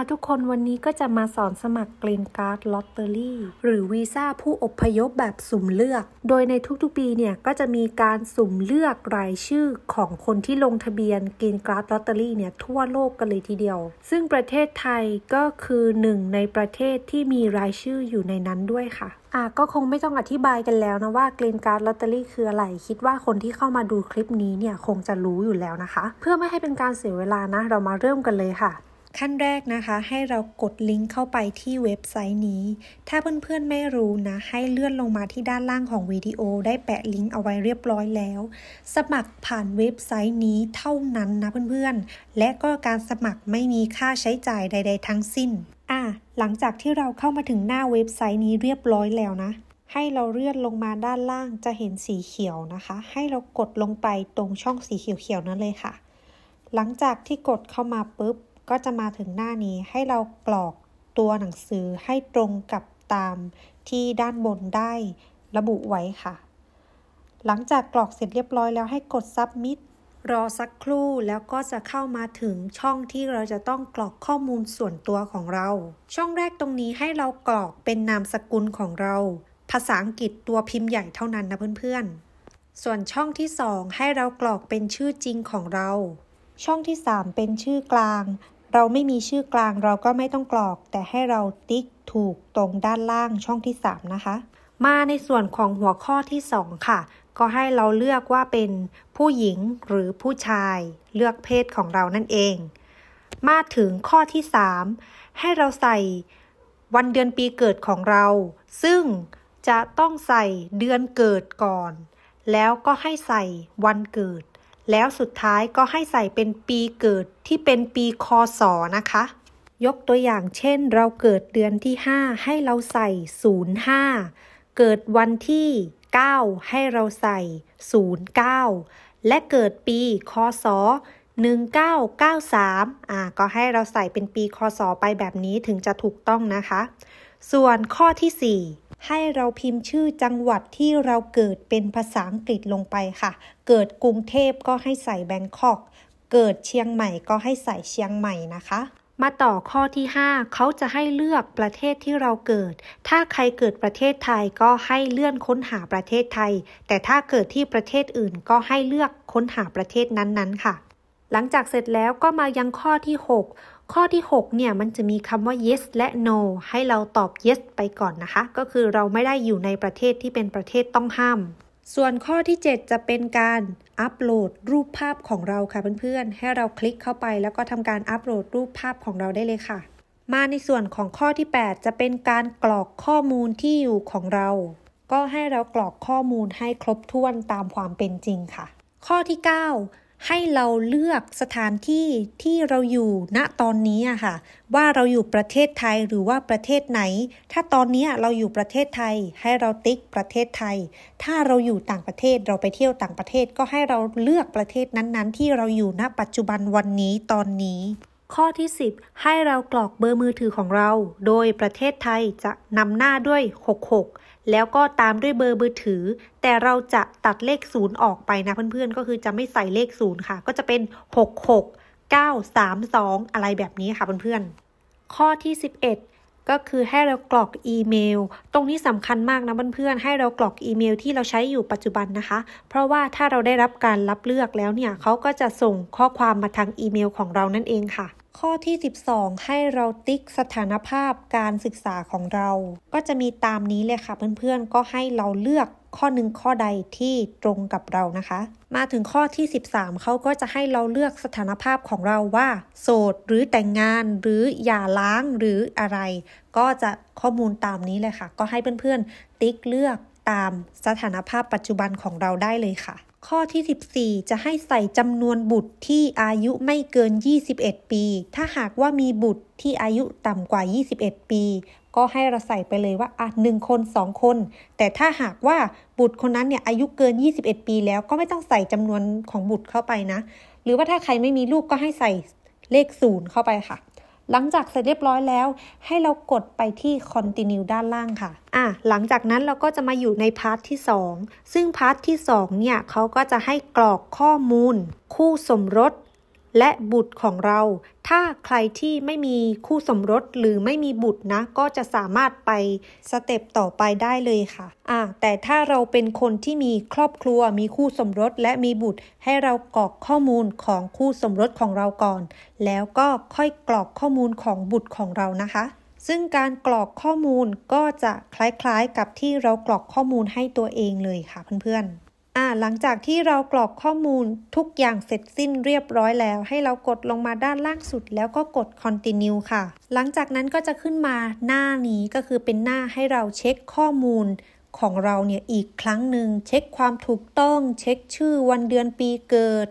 ะทุกคนวันนี้ก็จะมาสอนสมัครเกรนการ์ดลอตเตอรี่หรือวีซ่าผู้อพยพแบบสุ่มเลือก โดยในทุกๆปีเนี่ย ก็จะมีการสุ่มเลือกรายชื่อของคนที่ลงทะเบียนเกรนการ์ดลอตเตอรี่เนี่ย ทั่วโลกกันเลยทีเดียว ซึ่งประเทศไทยก็คือหนึ่งในประเทศที่มีรายชื่ออยู่ในนั้นด้วยค่ะ อ่ะก็คงไม่ต้องอธิบายกันแล้วนะว่าเกรนการ์ดลอตเตอรี่คืออะไร คิดว่าคนที่เข้ามาดูคลิปนี้เนี่ยคงจะรู้อยู่แล้วนะคะ เพื่อไม่ให้เป็นการเสียเวลานะ เรามาเริ่มกันเลยค่ะขั้นแรกนะคะให้เรากดลิงก์เข้าไปที่เว็บไซต์นี้ ถ้าเพื่อนๆ ไม่รู้นะ ให้เลื่อนลงมาที่ด้านล่างของวิดีโอได้แปะลิงก์เอาไว้เรียบร้อยแล้ว สมัครผ่านเว็บไซต์นี้เท่านั้นนะเพื่อนๆ และก็การสมัครไม่มีค่าใช้จ่ายใดๆทั้งสิ้น อ่ะ หลังจากที่เราเข้ามาถึงหน้าเว็บไซต์นี้เรียบร้อยแล้วนะ ให้เราเลื่อนลงมาด้านล่างจะเห็นสีเขียวนะคะ ให้เรากดลงไปตรงช่องสีเขียวๆนั้นเลยค่ะ หลังจากที่กดเข้ามาปุ๊บก็จะมาถึงหน้านี้ให้เรากรอกตัวหนังสือให้ตรงกับตามที่ด้านบนได้ ระบุไว้ค่ะ หลังจากกรอกเสร็จเรียบร้อยแล้วให้กด submit รอสักครู่แล้วก็จะเข้ามาถึงช่องที่เราจะต้องกรอกข้อมูลส่วนตัวของเรา ช่องแรกตรงนี้ให้เรากรอกเป็นนามสกุลของเรา ภาษาอังกฤษตัวพิมพ์ใหญ่เท่านั้น นะเพื่อนๆส่วนช่องที่ 2 ให้เรากรอกเป็นชื่อจริงของเรา ช่องที่ 3 เป็นชื่อกลางเราไม่มีชื่อกลางเราก็ไม่ต้องกรอก แต่ให้เราติ๊ก ถูกตรงด้านล่างช่องที่3นะคะมาในส่วนของหัวข้อที่2ค่ะ ก็ให้เราเลือกว่าเป็นผู้หญิงหรือผู้ชายเลือกเพศของเรานั่นเอง มาถึงข้อที่ 3 ให้เราใส่วันเดือนปีเกิดของเรา ซึ่งจะต้องใส่เดือนเกิดก่อน แล้วก็ให้ใส่วันเกิดแล้วสุดท้ายก็ให้ใส่เป็นปีเกิดที่เป็นปีคศนะคะ ยกตัวอย่างเช่น เราเกิดเดือนที่ 5 ให้เราใส่ 05 เกิดวันที่ 9 ให้เราใส่ 09 และเกิดปีคศ1993อ่าก็ให้เราใส่เป็นปีคศ ไปแบบนี้ถึงจะถูกต้องนะคะ ส่วนข้อที่ 4ให้เราพิมพ์ชื่อจังหวัดที่เราเกิดเป็นภาษาอังกฤษลงไปค่ะ เกิดกรุงเทพก็ให้ใส่แบงคอก เกิดเชียงใหม่ก็ให้ใส่เชียงใหม่นะคะ มาต่อข้อที่5เขาจะให้เลือกประเทศที่เราเกิด ถ้าใครเกิดประเทศไทยก็ให้เลื่อนค้นหาประเทศไทย แต่ถ้าเกิดที่ประเทศอื่นก็ให้เลือกค้นหาประเทศนั้นๆค่ะ หลังจากเสร็จแล้วก็มายังข้อที่6ข้อที่ 6 เนี่ยมันจะมีคำว่า yes และ no ให้เราตอบ yes ไปก่อนนะคะ ก็คือเราไม่ได้อยู่ในประเทศที่เป็นประเทศต้องห้ามส่วนข้อที่ 7 จะเป็นการอัปโหลดรูปภาพของเราค่ะเพื่อนๆให้เราคลิกเข้าไปแล้วก็ทำการอัปโหลดรูปภาพของเราได้เลยค่ะ มาในส่วนของข้อที่ 8 จะเป็นการกรอกข้อมูลที่อยู่ของเรา ก็ให้เรากรอกข้อมูลให้ครบถ้วนตามความเป็นจริงค่ะ ข้อที่ 9ให้เราเลือกสถานที่ที่เราอยู่ณตอนนี้ค่ะ ว่าเราอยู่ประเทศไทยหรือว่าประเทศไหน ถ้าตอนนี้เราอยู่ประเทศไทย ให้เราติ๊กประเทศไทย ถ้าเราอยู่ต่างประเทศเราไปเที่ยวต่างประเทศก็ให้เราเลือกประเทศนั้นๆ ที่เราอยู่ณปัจจุบันวันนี้ตอนนี้ข้อที่ 10 ให้เรากรอกเบอร์มือถือของเรา โดยประเทศไทยจะนำหน้าด้วย 66 แล้วก็ตามด้วยเบอร์มือถือ แต่เราจะตัดเลข0ออกไปนะเพื่อนๆก็คือจะไม่ใส่เลข0ค่ะก็จะเป็น66 932 อะไรแบบนี้ค่ะเพื่อนๆข้อที่ 11 ก็คือให้เรากรอกอีเมล ตรงนี้สำคัญมากนะเพื่อนๆให้เรากรอกอีเมลที่เราใช้อยู่ปัจจุบันนะคะ เพราะว่าถ้าเราได้รับการรับเลือกแล้วเนี่ยเขาก็จะส่งข้อความมาทางอีเมลของเรานั่นเองค่ะข้อที่ 12 ให้เราติ๊กสถานภาพการศึกษาของเรา ก็จะมีตามนี้เลยค่ะเพื่อนๆก็ให้เราเลือกข้อหนึ่งข้อใดที่ตรงกับเรานะคะ มาถึงข้อที่ 13เขาก็จะให้เราเลือกสถานภาพของเราว่า โสดหรือแต่งงานหรืออย่าล้างหรืออะไร ก็จะข้อมูลตามนี้เลยค่ะ ก็ให้เพื่อน ๆ ติ๊กเลือกตามสถานภาพปัจจุบันของเราได้เลยค่ะข้อที่14จะให้ใส่จำนวนบุตรที่อายุไม่เกิน 21 ปี ถ้าหากว่ามีบุตรที่อายุต่ำกว่า 21 ปี ก็ให้เราใส่ไปเลยว่าอ่ะหนึ่งคน 2 คน แต่ถ้าหากว่าบุตรคนนั้นเนี่ยอายุเกิน 21 ปีแล้วก็ไม่ต้องใส่จำนวนของบุตรเข้าไปนะ หรือว่าถ้าใครไม่มีลูกก็ให้ใส่เลขศูนย์เข้าไปค่ะหลังจากเสร็จเรียบร้อยแล้วให้เรากดไปที่ continue ด้านล่างค่ะอ่ะ หลังจากนั้นเราก็จะมาอยู่ในพาร์ทที่ 2 ซึ่งพาร์ทที่2เนี่ยเขาก็จะให้กรอกข้อมูลคู่สมรสและบุตรของเรา ถ้าใครที่ไม่มีคู่สมรสหรือไม่มีบุตรนะ ก็จะสามารถไปสเต็ปต่อไปได้เลยค่ะอ่ะแต่ถ้าเราเป็นคนที่มีครอบครัว มีคู่สมรส และมีบุตร ให้เรากรอกข้อมูลของคู่สมรสของเราก่อน แล้วก็ค่อยกรอกข้อมูลของบุตรของเรานะคะ ซึ่งการกรอกข้อมูลก็จะคล้ายๆกับที่เรากรอกข้อมูลให้ตัวเองเลยค่ะเพื่อนๆ่าหลังจากที่เรากรอกข้อมูลทุกอย่างเสร็จสิ้นเรียบร้อยแล้ว ให้เรากดลงมาด้านล่างสุด แล้วก็กด continue ค่ะ หลังจากนั้นก็จะขึ้นมาหน้านี้ก็คือเป็นหน้าให้เราเช็คข้อมูลของเราเนี่ยอีกครั้งหนึ่ง เช็คความถูกต้อง เช็คชื่อวันเดือนปีเกิด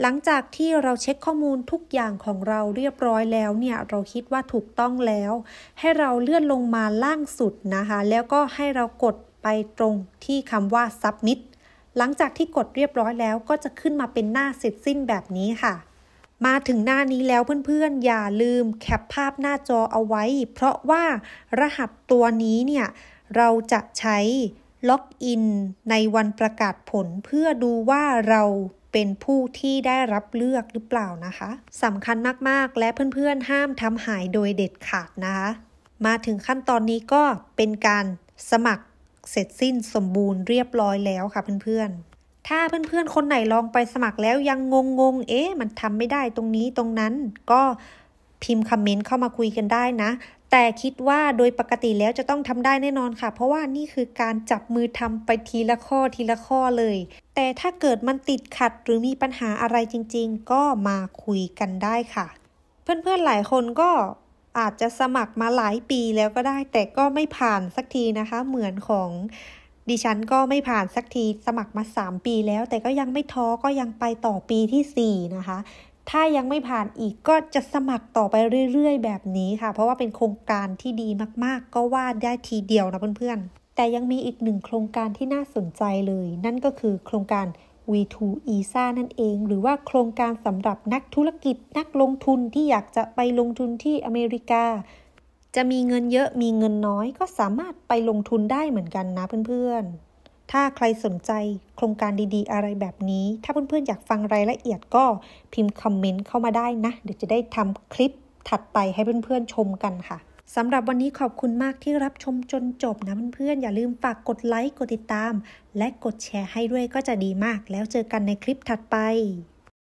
หลังจากที่เราเช็คข้อมูลทุกอย่างของเราเรียบร้อยแล้วเนี่ยเราคิดว่าถูกต้องแล้ว ให้เราเลื่อนลงมาล่างสุดนะคะแล้วก็ให้เรากดไปตรงที่คำว่า submit หลังจากที่กดเรียบร้อยแล้ว ก็จะขึ้นมาเป็นหน้าเสร็จสิ้นแบบนี้ค่ะ มาถึงหน้านี้แล้วเพื่อนๆ อย่าลืมแคปภาพหน้าจอเอาไว้ เพราะว่ารหัสตัวนี้เนี่ยเราจะใช้ล็อกอินในวันประกาศผล เพื่อดูว่าเราเป็นผู้ที่ได้รับเลือกหรือเปล่านะคะสำคัญมากๆ และเพื่อนๆ ห้ามทำหายโดยเด็ดขาดนะคะมาถึงขั้นตอนนี้ก็เป็นการสมัครเสร็จสิ้นสมบูรณ์เรียบร้อยแล้วค่ะเพื่อนๆ ถ้าเพื่อนๆ คนไหนลองไปสมัครแล้วยังงงงเอ๊ะมันทำไม่ได้ตรงนี้ตรงนั้นก็พิมพ์คอมเมนต์เข้ามาคุยกันได้นะ แต่คิดว่าโดยปกติแล้วจะต้องทำได้แน่นอนค่ะ เพราะว่านี่คือการจับมือทำไปทีละข้อทีละข้อเลย แต่ถ้าเกิดมันติดขัดหรือมีปัญหาอะไรจริงๆ ก็มาคุยกันได้ค่ะ เพื่อนๆหลายคนก็อาจจะสมัครมาหลายปีแล้วก็ได้ แต่ก็ไม่ผ่านสักทีนะคะ เหมือนของดิฉันก็ไม่ผ่านสักที สมัครมา 3 ปีแล้ว แต่ก็ยังไม่ท้อ ก็ยังไปต่อปีที่ 4 นะคะ ถ้ายังไม่ผ่านอีกก็จะสมัครต่อไปเรื่อยๆ แบบนี้ค่ะ เพราะว่าเป็นโครงการที่ดีมากๆ ก็ว่าได้ทีเดียวนะเพื่อน ๆ แต่ยังมีอีกหนึ่งโครงการที่น่าสนใจเลย นั่นก็คือโครงการ V2ESA นั่นเอง หรือว่าโครงการสำหรับนักธุรกิจนักลงทุนที่อยากจะไปลงทุนที่อเมริกา จะมีเงินเยอะมีเงินน้อยก็สามารถไปลงทุนได้เหมือนกันนะเพื่อนๆถ้าใครสนใจโครงการดีๆอะไรแบบนี้ ถ้าเพื่อนๆอยากฟังรายละเอียดก็พิมพ์คอมเมนต์เข้ามาได้นะ เดี๋ยวจะได้ทำคลิปถัดไปให้เพื่อนๆ ชมกันค่ะสำหรับวันนี้ขอบคุณมากที่รับชมจนจบนะเพื่อนๆอย่าลืมฝากกดไลค์ กดติดตาม และกดแชร์ให้ด้วยก็จะดีมาก แล้วเจอกันในคลิปถัดไป